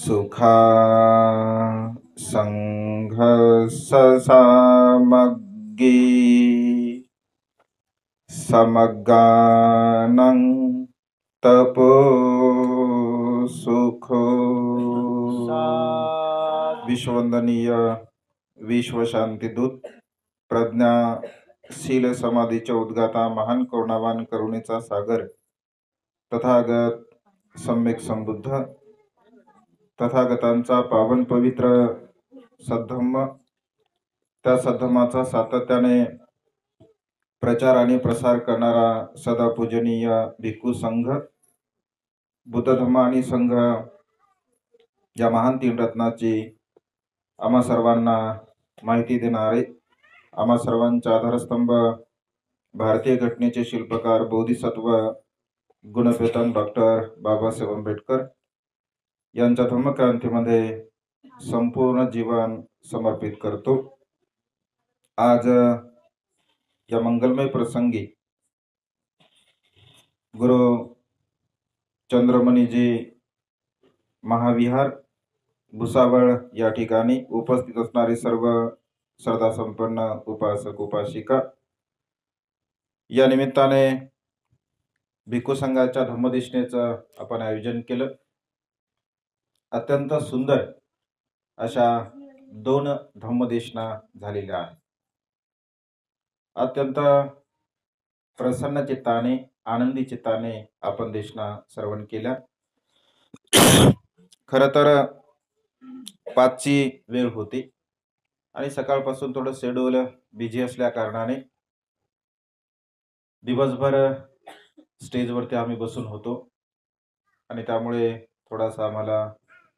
सुखा संघ ससामग्गी समगानं तपो सुखो विश्ववंदनीय विश्वशांतीदूत प्रज्ञाशील समाधीच्या उद्गाता महान करुणावान करुणेचा सागर तथागत सम्यक समृद्ध तथागतांचा पावन पवित्र सद्धम्म त्या सद्धमाचा सातत्याने प्रचार आणि प्रसार करणारा सदापूजनीय भिक्खू संघ धम्म आणि संघ या महान तीन रत्नाची आम्हा सर्वांना माहिती देणारे आम्हा सर्वांचा आधारस्तंभ भारतीय घटनेचे शिल्पकार बोधिसत्व गुणपेतन डॉक्टर बाबासाहेब आंबेडकर यांच्या धर्मक्रांतीमध्ये संपूर्ण जीवन समर्पित करतो आज या मंगलमय प्रसंगी गुरु चंद्रमणीजी महाविहार भुसावळ या ठिकाणी उपस्थित असणारे सर्व श्रद्धासंपन्न उपासक उपासिका या निमित्ताने भिक्खू संघाच्या धर्मदिष्णेचं आपण आयोजन केलं अत्यंत सुंदर अशा दोन धम्मदेशना झालेल्या आहेत अत्यंत प्रसन्न चित्ताने आनंदी चित्ताने आपण देशना श्रवण केल्या खर तर पाचची वेळ होती आणि सकाळपासून थोडं शेड्यूल बिझी असल्या कारणाने दिवसभर स्टेजवरती आम्ही बसून होतो आणि त्यामुळे थोडासा आम्हाला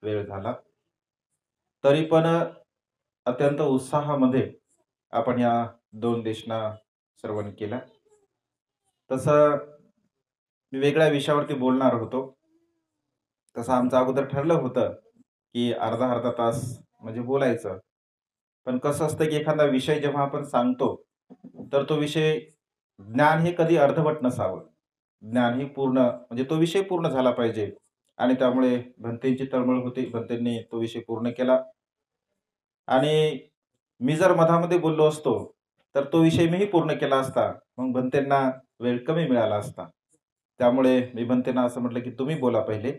वेळ झाला तरी पण अत्यंत उत्साहामध्ये आपण या दोन देशना श्रवण केला तसं मी वेगळ्या विषयावरती बोलणार होतो तसं आमचं अगोदर ठरलं होतं की अर्धा अर्धा तास म्हणजे बोलायचं पण कसं असतं की एखादा विषय जेव्हा आपण सांगतो तर तो विषय ज्ञान हे कधी अर्धवट नसावं ज्ञानही पूर्ण म्हणजे तो विषय पूर्ण झाला पाहिजे आणि त्यामुळे भंतेंची तळमळ होती भंतेंनी तो विषय पूर्ण केला आणि मी जर मधामध्ये बोललो असतो तर तो विषय मीही पूर्ण केला असता मग भंतेंना वेळ कमी मिळाला असता त्यामुळे मी भंतेंना असं म्हटलं की तुम्ही बोला पहिले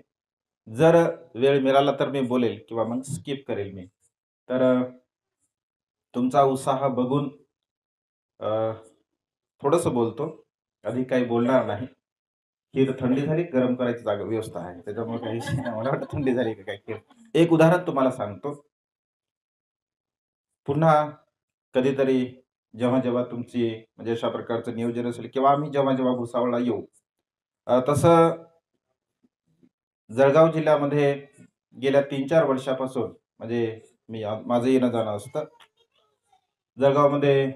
जर वेळ मिळाला तर मी बोलेल किंवा मग स्किप करेल मी तर तुमचा उत्साह बघून थोडंसं बोलतो कधी काही बोलणार नाही तर थंडी झाली गरम करायची जागा व्यवस्था आहे त्याच्यामुळे काही मला वाटतं थंडी झाली का काय एक उदाहरण तुम्हाला सांगतो पुन्हा कधीतरी जेव्हा जेव्हा तुमची म्हणजे अशा प्रकारचं नियोजन असेल किंवा आम्ही जेव्हा जेव्हा भुसावळला येऊ तसं जळगाव जिल्ह्यामध्ये गेल्या तीन चार वर्षापासून म्हणजे मी माझं येणं जाणं असतं जळगावमध्ये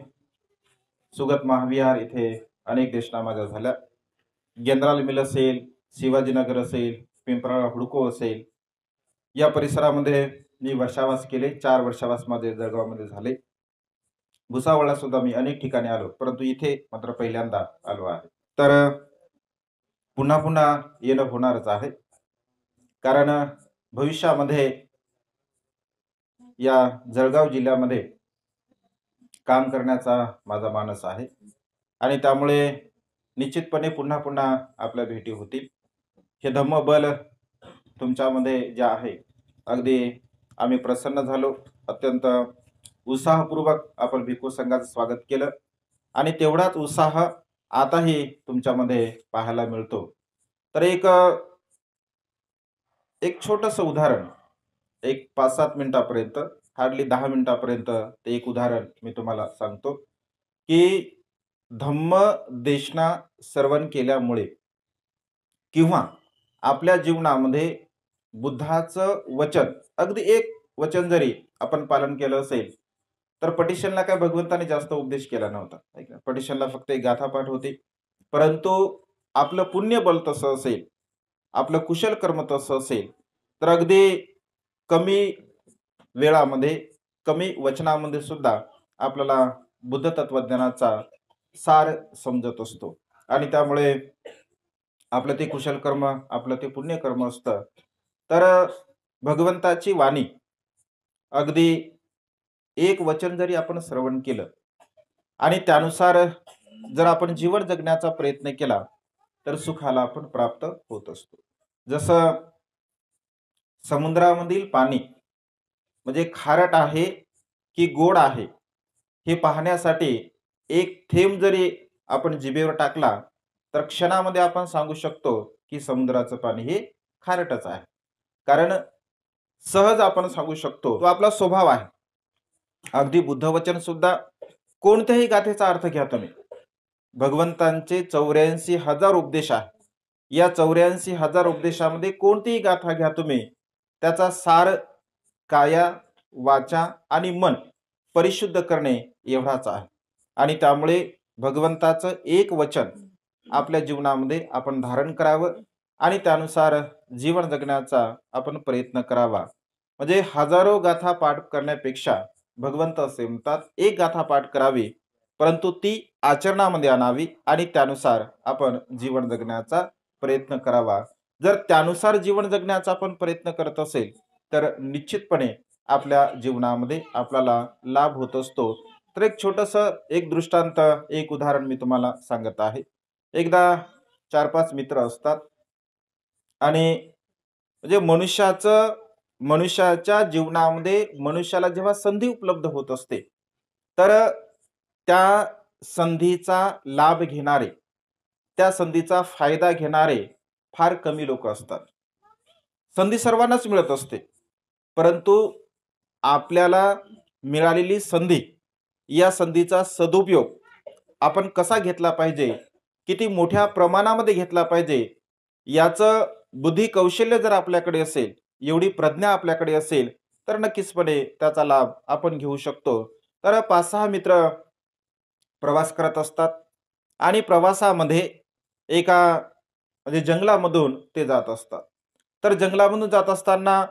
सुगत महाविहार इथे अनेक माझ्या झाल्या गेंद्राल मिल असेल शिवाजीनगर असेल पिंपराळा हुडको असेल या परिसरामध्ये मी वर्षावास केले चार वर्षावास माझे जळगावमध्ये झाले भुसावळा सुद्धा मी अनेक ठिकाणी आलो परंतु इथे मात्र पहिल्यांदा आलो आहे तर पुन्हा पुन्हा येणं होणारच आहे कारण भविष्यामध्ये या जळगाव जिल्ह्यामध्ये काम करण्याचा माझा मानस आहे आणि त्यामुळे निश्चितपणे पुन्हा पुन्हा आपल्या भेटी होतील हे धम्मबल तुमच्यामध्ये जे आहे अगदी आम्ही प्रसन्न झालो अत्यंत उत्साहपूर्वक आपण भिकू संघाचं स्वागत केलं आणि तेवढाच उत्साह आताही तुमच्यामध्ये पाहायला मिळतो तर एक एक छोटंसं उदाहरण एक पाच सात मिनिटापर्यंत हार्डली दहा मिनिटापर्यंत ते एक उदाहरण मी तुम्हाला सांगतो की धम्म देशना सर्वण केल्यामुळे किंवा आपल्या जीवनामध्ये बुद्धाचं वचन अगदी एक वचन जरी आपण पालन केलं असेल तर पटिशनला काय भगवंताने जास्त उपदेश केला नव्हता पटिशनला फक्त एक गाथापाठ होती परंतु आपलं पुण्य बल तसं असेल आपलं कुशल कर्म तसं असेल तर अगदी कमी वेळामध्ये कमी वचनामध्ये सुद्धा आपल्याला बुद्ध तत्वज्ञानाचा सार समजत असतो आणि त्यामुळे आपलं ते कुशल कर्म आपलं ते पुण्यकर्म असतं तर भगवंताची वाणी अगदी एक वचन जरी आपण श्रवण केलं आणि त्यानुसार जर आपण जीवन जगण्याचा प्रयत्न केला तर सुखाला आपण प्राप्त होत असतो जसं समुद्रामधील पाणी म्हणजे खारट आहे की गोड आहे हे पाहण्यासाठी एक थेंब जरी आपण जिभेवर टाकला तर क्षणामध्ये आपण सांगू शकतो की समुद्राचं पाणी हे खारटच आहे कारण सहज आपण सांगू शकतो तो आपला स्वभाव आहे अगदी बुद्धवचन सुद्धा कोणत्याही गाथेचा अर्थ घ्या तुम्ही भगवंतांचे चौऱ्याऐंशी हजार उपदेश आहे या चौऱ्याऐंशी हजार उपदेशामध्ये कोणतीही गाथा घ्या तुम्ही त्याचा सार काया वाचा आणि मन परिशुद्ध करणे एवढाच आहे आणि त्यामुळे भगवंताचं एक वचन आपल्या जीवनामध्ये आपण धारण करावं आणि त्यानुसार जीवन जगण्याचा आपण प्रयत्न करावा म्हणजे हजारो गाथा पाठ करण्यापेक्षा भगवंत असे म्हणतात एक गाथा पाठ करावी परंतु ती आचरणामध्ये आणावी आणि त्यानुसार आपण जीवन जगण्याचा प्रयत्न करावा जर त्यानुसार जीवन जगण्याचा आपण प्रयत्न करत असेल तर निश्चितपणे आपल्या जीवनामध्ये आपल्याला लाभ होत असतो तर एक छोटस एक दृष्टांत एक उदाहरण मी तुम्हाला सांगत आहे एकदा चार पाच मित्र असतात आणि म्हणजे मनुष्याचं मनुष्याच्या जीवनामध्ये मनुष्याला जेव्हा संधी उपलब्ध होत असते तर त्या संधीचा लाभ घेणारे त्या संधीचा फायदा घेणारे फार कमी लोक असतात संधी सर्वांनाच मिळत असते परंतु आपल्याला मिळालेली संधी या संधीचा सदुपयोग आपण कसा घेतला पाहिजे किती मोठ्या प्रमाणामध्ये घेतला पाहिजे याचं बुद्धी कौशल्य जर आपल्याकडे असेल एवढी प्रज्ञा आपल्याकडे असेल तर नक्कीचपणे त्याचा लाभ आपण घेऊ शकतो तर पाच सहा मित्र प्रवास करत असतात आणि प्रवासामध्ये एका म्हणजे जंगलामधून ते जात असतात तर जंगलामधून जात असताना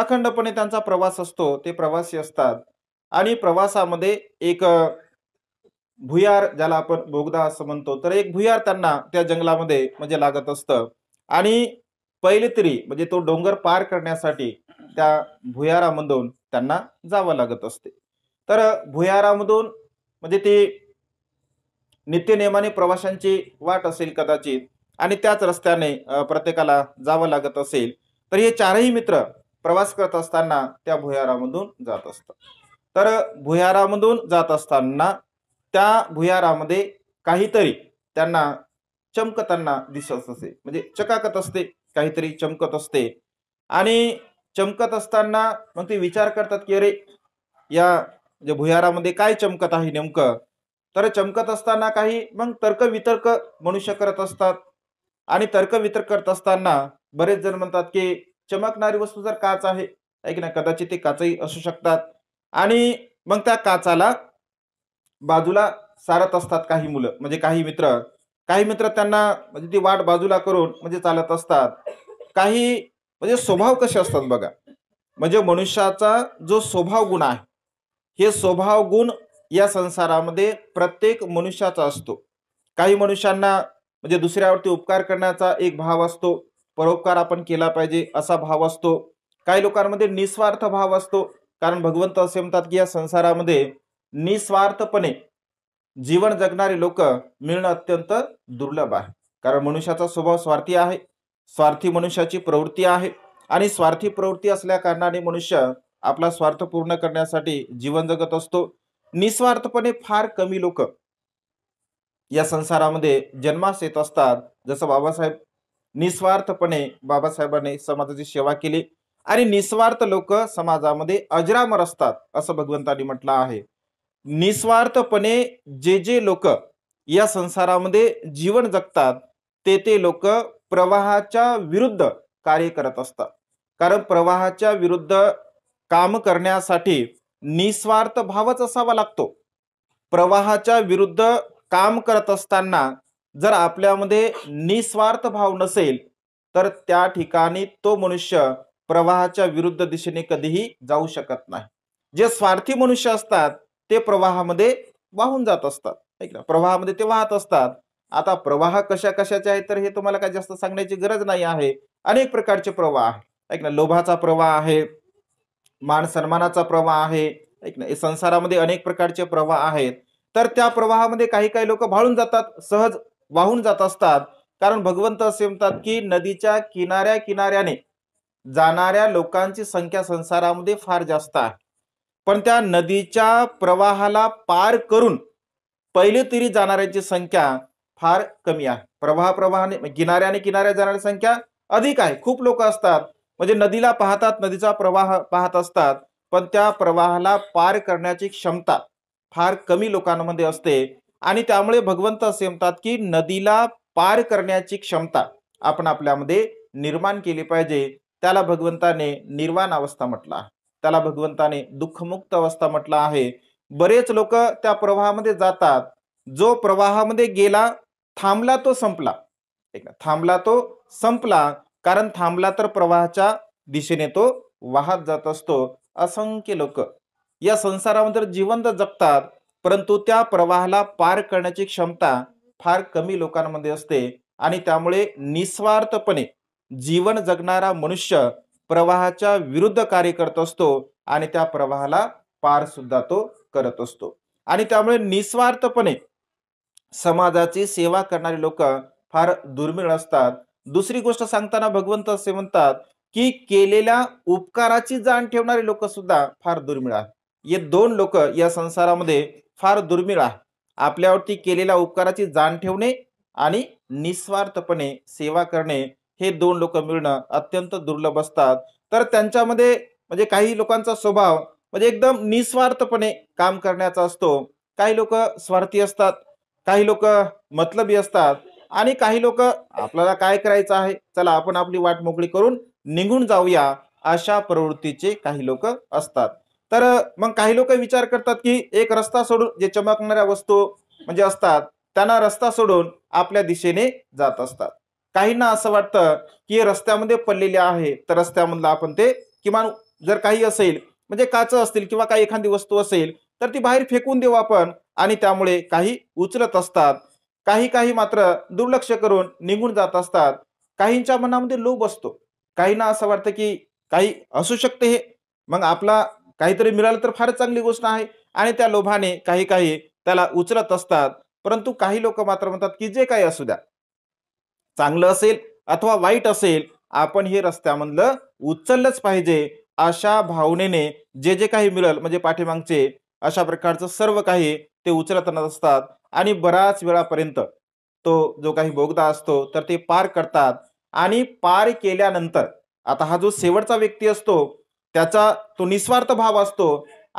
अखंडपणे त्यांचा प्रवास असतो ते प्रवासी असतात आणि प्रवासामध्ये एक भुयार ज्याला आपण भोगदा असं म्हणतो तर एक भुयार त्यांना त्या जंगलामध्ये म्हणजे लागत असतं आणि पहिले तरी म्हणजे तो डोंगर पार करण्यासाठी त्या भुयारामधून त्यांना जावं लागत असते तर भुयारामधून म्हणजे ती नित्यनियमाने प्रवाशांची वाट असेल कदाचित आणि त्याच रस्त्याने प्रत्येकाला जावं लागत असेल तर हे चारही मित्र प्रवास करत असताना त्या भुयारामधून जात असतात तर भुयारामधून जात असताना त्या भुयारामध्ये काहीतरी त्यांना चमकताना दिसत असते म्हणजे चकाकत असते काहीतरी चमकत असते आणि चमकत असताना मग ते विचार करतात की अरे या जे भुयारामध्ये काय चमकत आहे नेमकं तर चमकत असताना काही मग तर्कवितर्क मनुष्य करत असतात आणि तर्कवितर्क करत असताना बरेच जण म्हणतात की चमकणारी वस्तू जर काच आहे ऐक ना कदाचित ते काचही असू शकतात आणि मग त्या काचाला बाजूला सारत असतात काही मुलं म्हणजे काही मित्र काही मित्र त्यांना म्हणजे ती वाट बाजूला करून म्हणजे चालत असतात काही म्हणजे स्वभाव कसे असतात बघा म्हणजे मनुष्याचा जो स्वभाव गुण आहे हे स्वभाव गुण या संसारामध्ये प्रत्येक मनुष्याचा असतो काही मनुष्यांना म्हणजे दुसऱ्यावरती उपकार करण्याचा एक भाव असतो परोपकार आपण केला पाहिजे असा भाव असतो काही लोकांमध्ये निस्वार्थ भाव असतो कारण भगवंत असे म्हणतात की या संसारामध्ये निस्वार्थपणे जीवन जगणारे लोक मिळणं अत्यंत दुर्लभ आहे कारण मनुष्याचा स्वभाव स्वार्थी आहे स्वार्थी मनुष्याची प्रवृत्ती आहे आणि स्वार्थी प्रवृत्ती असल्या कारणाने मनुष्य आपला स्वार्थ पूर्ण करण्यासाठी जीवन जगत असतो निस्वार्थपणे फार कमी लोक या संसारामध्ये जन्मास येत असतात जसं बाबासाहेब निस्वार्थपणे बाबासाहेबांनी समाजाची सेवा केली आणि निस्वार्थ लोक समाजामध्ये अजरामर असतात असं भगवंतानी म्हटलं आहे निस्वार्थपणे जे जे लोक या संसारामध्ये जीवन जगतात ते ते लोक प्रवाहाच्या विरुद्ध कार्य करत असतात कारण प्रवाहाच्या विरुद्ध काम करण्यासाठी निस्वार्थ भावच असावा लागतो प्रवाहाच्या विरुद्ध काम करत असताना जर आपल्यामध्ये निस्वार्थ भाव नसेल तर त्या ठिकाणी तो मनुष्य प्रवाहाच्या विरुद्ध दिशेने कधीही जाऊ शकत नाही जे स्वार्थी मनुष्य असतात ते प्रवाहामध्ये वाहून जात असतात ऐक ना प्रवाहामध्ये ते वाहत असतात आता प्रवाह कशा कशाचे आहेत तर हे तुम्हाला काय जास्त सांगण्याची गरज नाही आहे अनेक प्रकारचे प्रवाह आहे ऐक ना लोभाचा प्रवाह आहे मान सन्मानाचा प्रवाह आहे ऐक ना संसारामध्ये अनेक प्रकारचे प्रवाह आहेत तर त्या प्रवाहामध्ये काही काही लोक भाळून जातात सहज वाहून जात असतात कारण भगवंत असे म्हणतात की नदीच्या किनाऱ्या किनाऱ्याने जाणाऱ्या लोकांची संख्या संसारामध्ये फार जास्त आहे पण त्या नदीच्या प्रवाहाला पार करून पहिले तरी जाणाऱ्यांची संख्या फार कमी आहे प्रवाह प्रवाहाने किनाऱ्याने किनाऱ्या जाणाऱ्या संख्या अधिक आहे खूप लोक असतात म्हणजे नदीला पाहतात नदीचा प्रवाह पाहत असतात पण त्या प्रवाहाला पार करण्याची क्षमता फार कमी लोकांमध्ये असते आणि त्यामुळे भगवंत असे म्हणतात की नदीला पार करण्याची क्षमता आपण आपल्यामध्ये निर्माण केली पाहिजे त्याला भगवंताने निर्वाण अवस्था म्हटला त्याला भगवंताने दुःखमुक्त अवस्था म्हटला आहे बरेच लोक त्या प्रवाहामध्ये जातात जो प्रवाहामध्ये गेला थांबला तो संपला थांबला तो संपला कारण थांबला तर प्रवाहाच्या दिशेने तो वाहत जात असतो असंख्य लोक या संसारामध्ये जिवंत जगतात परंतु त्या प्रवाहाला पार करण्याची क्षमता फार कमी लोकांमध्ये असते आणि त्यामुळे निस्वार्थपणे जीवन जगणारा मनुष्य प्रवाहाच्या विरुद्ध कार्य करत असतो आणि त्या प्रवाहाला पार सुद्धा तो करत असतो आणि त्यामुळे निस्वार्थपणे समाजाची सेवा करणारे लोक फार दुर्मिळ असतात दुसरी गोष्ट सांगताना भगवंत असे म्हणतात की केलेल्या उपकाराची जाण ठेवणारे लोक सुद्धा फार दुर्मिळ आहेत हे दोन लोक या संसारामध्ये फार दुर्मिळ आहे आपल्यावरती केलेल्या उपकाराची जाण ठेवणे आणि निस्वार्थपणे सेवा करणे हे दोन लोक मिळणं अत्यंत दुर्लभ असतात तर त्यांच्यामध्ये म्हणजे काही लोकांचा स्वभाव म्हणजे एकदम निस्वार्थपणे काम करण्याचा असतो काही लोक स्वार्थी असतात काही लोक मतलबी असतात आणि काही लोक आपल्याला काय करायचं आहे चला आपण आपली वाट मोकळी करून निघून जाऊया अशा प्रवृत्तीचे काही लोक असतात तर मग काही लोक विचार करतात की एक रस्ता सोडून जे चमकणाऱ्या वस्तू म्हणजे असतात त्यांना रस्ता सोडून आपल्या दिशेने जात असतात काहींना असं वाटतं की रस्त्यामध्ये पडलेले आहे तर रस्त्यामधलं आपण ते किमान जर काही असेल म्हणजे काच असतील किंवा काही एखादी वस्तू असेल तर ती बाहेर फेकून देऊ आपण आणि त्यामुळे काही उचलत असतात काही काही मात्र दुर्लक्ष करून निघून जात असतात काहींच्या मनामध्ये लोभ असतो काहींना असं वाटतं की काही असू शकते हे मग आपला काहीतरी मिळालं तर फार चांगली गोष्ट आहे आणि त्या लोभाने काही काही त्याला उचलत असतात परंतु काही लोक मात्र म्हणतात की जे काही असू द्या चांगलं असेल अथवा वाईट असेल आपण हे रस्त्यामधलं उचललंच पाहिजे अशा भावनेने जे जे काही मिळेल म्हणजे पाठीमागचे अशा प्रकारचं सर्व काही ते उचलत असतात आणि बराच वेळापर्यंत तो जो काही बोगदा असतो तर ते पार करतात आणि पार केल्यानंतर आता हा जो शेवटचा व्यक्ती असतो त्याचा तो निस्वार्थ भाव असतो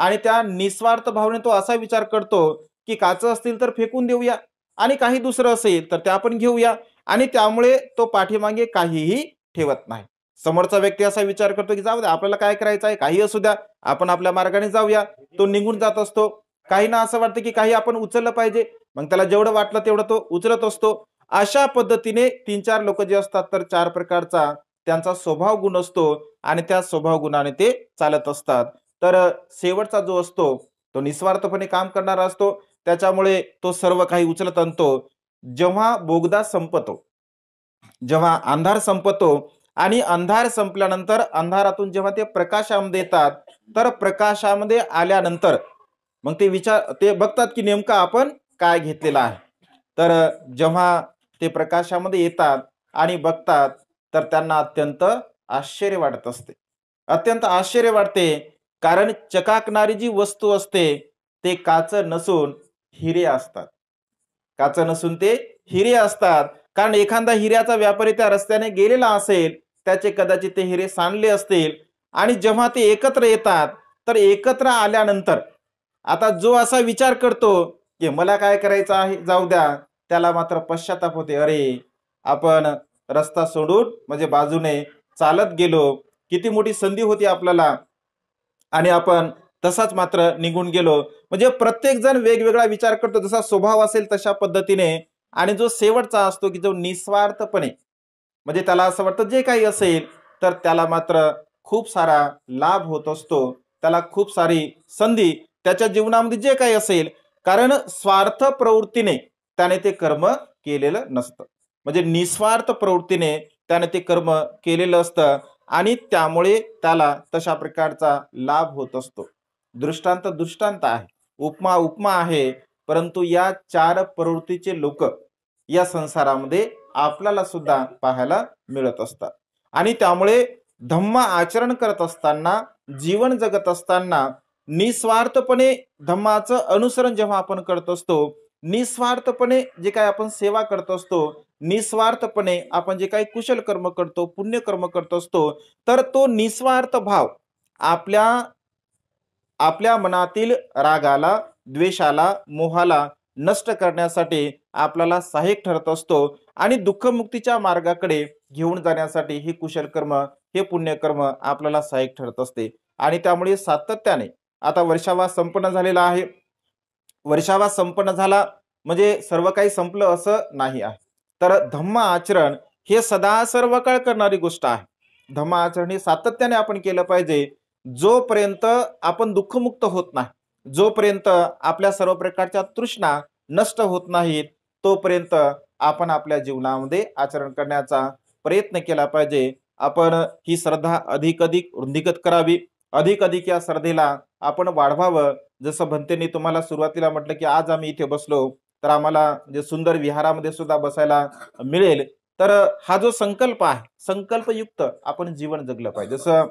आणि त्या निस्वार्थ भावने तो असा विचार करतो की काच असतील तर फेकून देऊया आणि काही दुसरं असेल तर ते आपण घेऊया आणि त्यामुळे तो पाठीमागे काहीही ठेवत नाही समोरचा व्यक्ती असा विचार करतो की जाऊ द्या आपल्याला काय करायचं आहे काही असू द्या आपण आपल्या मार्गाने जाऊया तो निघून जात असतो काही ना असं वाटतं की काही आपण उचललं पाहिजे मग त्याला जेवढं वाटलं तेवढं तो उचलत असतो अशा पद्धतीने तीन चार लोक जे असतात तर चार प्रकारचा त्यांचा स्वभाव गुण असतो आणि त्या स्वभाव गुणाने ते चालत असतात तर शेवटचा जो असतो तो निस्वार्थपणे काम करणारा असतो त्याच्यामुळे तो सर्व काही उचलत आणतो जेव्हा बोगदा संपतो जेव्हा अंधार संपतो आणि अंधार संपल्यानंतर अंधारातून जेव्हा ते प्रकाशामध्ये येतात तर प्रकाशामध्ये आल्यानंतर मग ते विचार ते बघतात की नेमका आपण काय घेतलेला आहे तर जेव्हा ते प्रकाशामध्ये येतात आणि बघतात तर त्यांना अत्यंत आश्चर्य वाटत असते अत्यंत आश्चर्य वाटते कारण चकाकणारी जी वस्तू असते ते काच नसून हिरे असतात काच नसून ते हिरे असतात कारण एखादा हिऱ्याचा व्यापारी त्या रस्त्याने गेलेला असेल त्याचे कदाचित ते हिरे सांडले असतील आणि जेव्हा ते एकत्र येतात तर एकत्र आल्यानंतर आता जो असा विचार करतो की मला काय करायचं आहे जाऊ द्या त्याला मात्र पश्चाताप होते अरे आपण रस्ता सोडून म्हणजे बाजूने चालत गेलो किती मोठी संधी होती आपल्याला आणि आपण तसाच मात्र निघून गेलो म्हणजे प्रत्येक जण वेगवेगळा विचार करतो जसा स्वभाव असेल तशा पद्धतीने आणि जो शेवटचा असतो की जो निस्वार्थपणे म्हणजे त्याला असं वाटतं जे काही असेल तर त्याला मात्र खूप सारा लाभ होत असतो त्याला खूप सारी संधी त्याच्या जीवनामध्ये जे काही असेल कारण स्वार्थ प्रवृत्तीने त्याने ते कर्म केलेलं नसतं म्हणजे निस्वार्थ प्रवृत्तीने त्याने ते कर्म केलेलं असतं आणि त्यामुळे त्याला तशा प्रकारचा लाभ होत असतो दृष्टांत दृष्टांत आहे उपमा उपमा आहे परंतु या चार प्रवृत्तीचे लोक या संसारामध्ये आपल्याला सुद्धा पाहायला मिळत असतात आणि त्यामुळे धम्म आचरण करत असताना जीवन जगत असताना निस्वार्थपणे धम्माचं अनुसरण जेव्हा आपण करत असतो निस्वार्थपणे जे काय आपण सेवा करत असतो निस्वार्थपणे आपण जे काही कुशल कर्म करतो पुण्यकर्म करत असतो तर तो निस्वार्थ भाव आपल्या आपल्या मनातील रागाला द्वेषाला मोहाला नष्ट करण्यासाठी आपल्याला सहाय्यक ठरत असतो आणि दुःखमुक्तीच्या मार्गाकडे घेऊन जाण्यासाठी हे कुशल कर्म हे पुण्यकर्म आपल्याला सहाय्यक ठरत असते आणि त्यामुळे सातत्याने आता वर्षावा संपन्न झालेला आहे वर्षावा संपन्न झाला म्हणजे सर्व काही संपलं असं नाही आहे तर धम्म आचरण हे सदा सर्व काळ करणारी गोष्ट आहे धम्म आचरण हे सातत्याने आपण केलं पाहिजे जोपर्यंत आपण दुःखमुक्त होत नाही जोपर्यंत आपल्या सर्व प्रकारच्या तृष्णा नष्ट होत नाहीत तोपर्यंत आपण आपल्या जीवनामध्ये आचरण करण्याचा प्रयत्न केला पाहिजे आपण ही श्रद्धा अधिक अधिक रुंदीगत करावी अधिक अधिक या श्रद्धेला आपण वाढवावं जसं भंतेंनी तुम्हाला सुरुवातीला म्हटलं की आज आम्ही इथे बसलो तर आम्हाला जे सुंदर विहारामध्ये सुद्धा बसायला मिळेल तर हा जो संकल्प आहे संकल्पयुक्त आपण जीवन जगलं पाहिजे जसं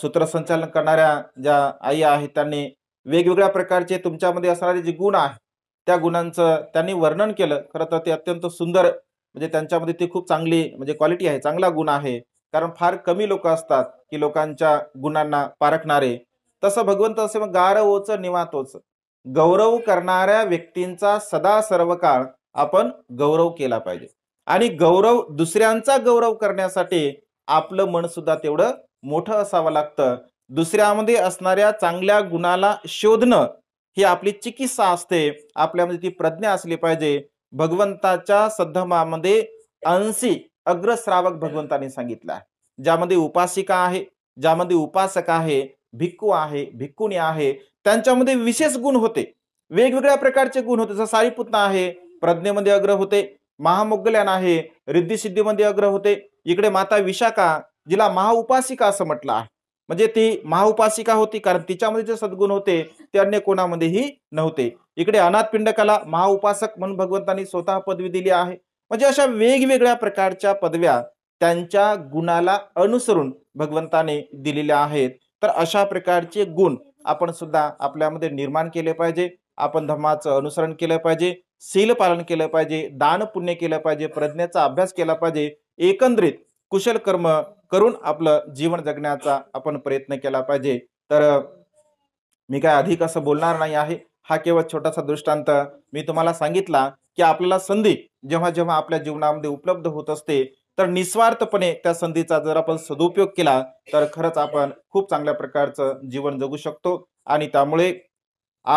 सूत्रसंचालन करणाऱ्या ज्या आई आहेत त्यांनी वेगवेगळ्या प्रकारचे तुमच्यामध्ये असणारे जे गुण आहेत त्या गुणांचं त्यांनी वर्णन केलं खरं तर ते अत्यंत सुंदर म्हणजे त्यांच्यामध्ये ती खूप चांगली म्हणजे क्वालिटी आहे चांगला गुण आहे कारण फार कमी लोक असतात की लोकांच्या गुणांना पारखणारे तसं भगवंत असे मग गारवोचं निवातोच गौरव करणाऱ्या व्यक्तींचा सदा सर्व काळ आपण गौरव केला पाहिजे आणि गौरव दुसऱ्यांचा गौरव करण्यासाठी आपलं मन सुद्धा तेवढं मोठं असावं लागतं दुसऱ्यामध्ये असणाऱ्या चांगल्या गुणाला शोधणं ही आपली चिकित्सा असते आपल्यामध्ये ती प्रज्ञा असली पाहिजे भगवंताच्या सद्धमामध्ये अंशी अग्रश्रावक भगवंताने सांगितलं आहे ज्यामध्ये उपासिका आहे ज्यामध्ये उपासक आहे भिक्खू आहे भिक्कुणी आहे त्यांच्यामध्ये विशेष गुण होते वेगवेगळ्या प्रकारचे गुण होते जसं सारीपुतना आहे प्रज्ञेमध्ये अग्र होते महामोगल्यान आहे सिद्धीमध्ये अग्र होते इकडे माता विशाखा जिला महाउपासिका असं म्हटलं आहे म्हणजे ती महाउपासिका होती कारण तिच्यामध्ये जे सद्गुण होते ते अन्य कोणामध्येही नव्हते इकडे पिंडकाला महाउपासक म्हणून भगवंतांनी स्वतः पदवी दिली आहे म्हणजे अशा वेगवेगळ्या प्रकारच्या पदव्या त्यांच्या गुणाला अनुसरून भगवंताने दिलेल्या आहेत तर अशा प्रकारचे गुण आपण सुद्धा आपल्यामध्ये निर्माण केले पाहिजे आपण धर्माचं अनुसरण केलं पाहिजे शील पालन केलं पाहिजे दान पुण्य केलं पाहिजे प्रज्ञेचा अभ्यास केला पाहिजे एकंदरीत कुशल कर्म करून आपलं जीवन जगण्याचा आपण प्रयत्न केला पाहिजे तर मी काय अधिक असं बोलणार नाही आहे हा केवळ छोटासा दृष्टांत मी तुम्हाला सांगितला की आपल्याला संधी जेव्हा जेव्हा आपल्या जीवनामध्ये उपलब्ध होत असते तर निस्वार्थपणे त्या संधीचा जर आपण सदुपयोग केला तर खरंच आपण खूप चांगल्या प्रकारचं जीवन जगू शकतो आणि त्यामुळे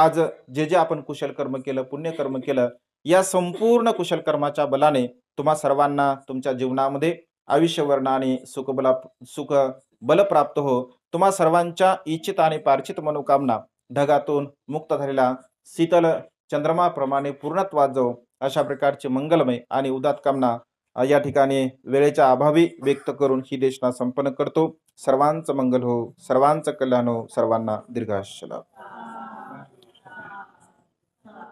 आज जे जे आपण कुशल कर्म केलं पुण्यकर्म केलं या संपूर्ण कुशल कर्माच्या बलाने तुम्हा सर्वांना तुमच्या जीवनामध्ये आयुष्यवर्णाने सुखबला सुख बल प्राप्त हो तुम्हा सर्वांच्या इच्छित आणि पार्चित मनोकामना ढगातून मुक्त झालेला शीतल चंद्रमाप्रमाणे पूर्णत्वात जाऊ अशा प्रकारची मंगलमय आणि उदात कामना या ठिकाणी वेळेच्या अभावी व्यक्त करून ही देशना संपन्न करतो सर्वांचं मंगल हो सर्वांचं कल्याण हो सर्वांना दीर्घाश लाभ